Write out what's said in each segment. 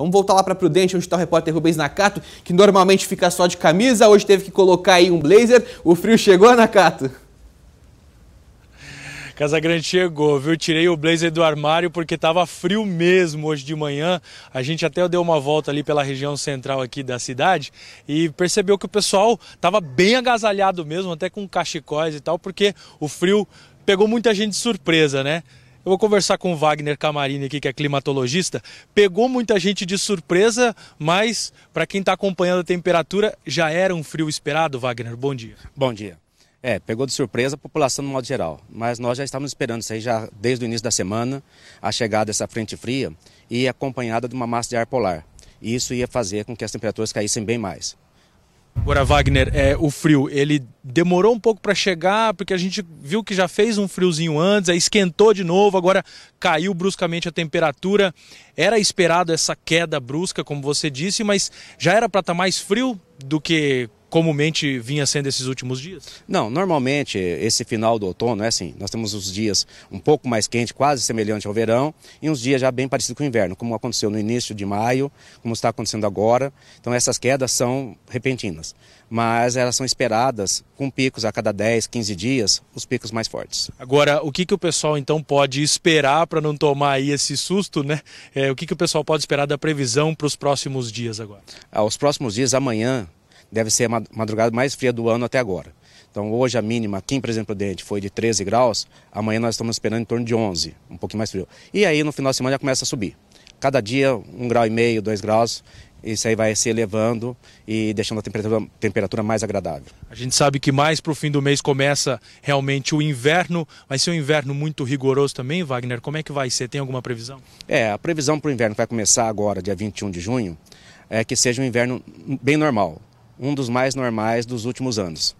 Vamos voltar lá para Prudente, onde está o repórter Rubens Nakato, que normalmente fica só de camisa, hoje teve que colocar aí um blazer. O frio chegou, Nakato? Casagrande chegou, viu? Tirei o blazer do armário porque estava frio mesmo hoje de manhã. A gente até deu uma volta ali pela região central aqui da cidade e percebeu que o pessoal estava bem agasalhado mesmo, até com cachecóis e tal, porque o frio pegou muita gente de surpresa, né? Eu vou conversar com o Wagner Camarini aqui, que é climatologista. Pegou muita gente de surpresa, mas para quem está acompanhando a temperatura, já era um frio esperado, Wagner? Bom dia. Bom dia. É, pegou de surpresa a população no modo geral, mas nós já estávamos esperando isso aí já desde o início da semana, a chegada dessa frente fria e acompanhada de uma massa de ar polar. E isso ia fazer com que as temperaturas caíssem bem mais. Agora, Wagner, é, o frio, ele demorou um pouco para chegar, porque a gente viu que já fez um friozinho antes, aí esquentou de novo, agora caiu bruscamente a temperatura. Era esperado essa queda brusca, como você disse, mas já era para estar tá mais frio do que comumente vinha sendo esses últimos dias? Não, normalmente esse final do outono é assim, nós temos os dias um pouco mais quente, quase semelhante ao verão, e uns dias já bem parecidos com o inverno, como aconteceu no início de maio, como está acontecendo agora. Então essas quedas são repentinas, mas elas são esperadas com picos a cada 10, 15 dias, os picos mais fortes. Agora, o que, que o pessoal então pode esperar para não tomar aí esse susto, né? É, o que, que o pessoal pode esperar da previsão para os próximos dias agora? Ah, os próximos dias, amanhã, deve ser a madrugada mais fria do ano até agora. Então, hoje a mínima aqui em Presidente Prudente foi de 13 graus, amanhã nós estamos esperando em torno de 11, um pouquinho mais frio. E aí, no final de semana, já começa a subir. Cada dia, um grau e meio, dois graus, isso aí vai se elevando e deixando a temperatura, temperatura mais agradável. A gente sabe que mais para o fim do mês começa realmente o inverno. Vai ser é um inverno muito rigoroso também, Wagner? Como é que vai ser? Tem alguma previsão? É, a previsão para o inverno que vai começar agora, dia 21 de junho, é que seja um inverno bem normal um dos mais normais dos últimos anos.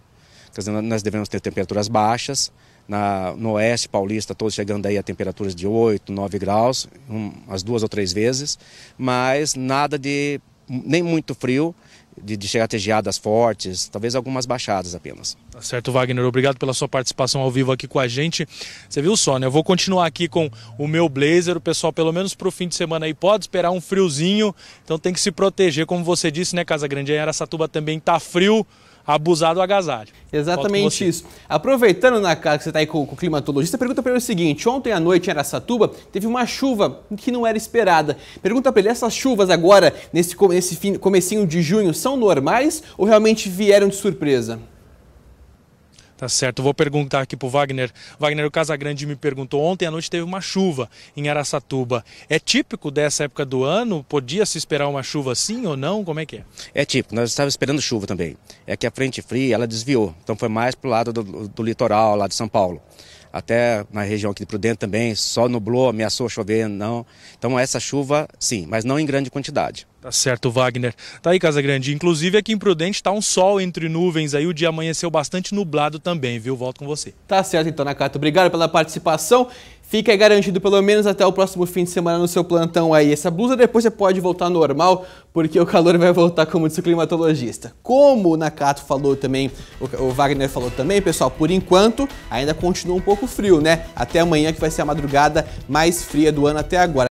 Quer dizer, nós devemos ter temperaturas baixas, na, no oeste paulista, todos chegando aí a temperaturas de 8, 9 graus, um, as duas ou três vezes, mas nada de nem muito frio, de, de chegar a ter geadas fortes, talvez algumas baixadas apenas. Tá certo, Wagner. Obrigado pela sua participação ao vivo aqui com a gente. Você viu só, né? Eu vou continuar aqui com o meu blazer. O pessoal, pelo menos para o fim de semana aí, pode esperar um friozinho. Então tem que se proteger, como você disse, né, Casa Grande? Em Aracatuba também tá frio abusar do agasalho. Exatamente isso. Aproveitando, na né, casa que você está aí com, com, o climatologista, pergunta para ele o seguinte: ontem à noite em Aracatuba teve uma chuva que não era esperada. Pergunta para ele: essas chuvas agora, nesse, nesse fim, comecinho de junho, são normais ou realmente vieram de surpresa? Tá certo. Vou perguntar aqui pro Wagner. Wagner, o Casagrande me perguntou ontem à noite teve uma chuva em Araçatuba. É típico dessa época do ano? Podia se esperar uma chuva assim ou não? Como é que é? É típico. Nós estávamos esperando chuva também. É que a frente fria ela desviou. Então foi mais pro lado do, do litoral lá de São Paulo até na região aqui de Prudente também, só nublou, ameaçou chover, não. Então essa chuva, sim, mas não em grande quantidade. Tá certo, Wagner. Tá aí, Casa Grande. Inclusive aqui em Prudente tá um sol entre nuvens aí, o dia amanheceu bastante nublado também, viu? Volto com você. Tá certo então, Nakata. Né, Obrigado pela participação. Fica garantido pelo menos até o próximo fim de semana no seu plantão aí. Essa blusa depois você pode voltar normal, porque o calor vai voltar, como disse o climatologista. Como o Nakato falou também, o Wagner falou também, pessoal, por enquanto ainda continua um pouco frio, né? Até amanhã que vai ser a madrugada mais fria do ano até agora.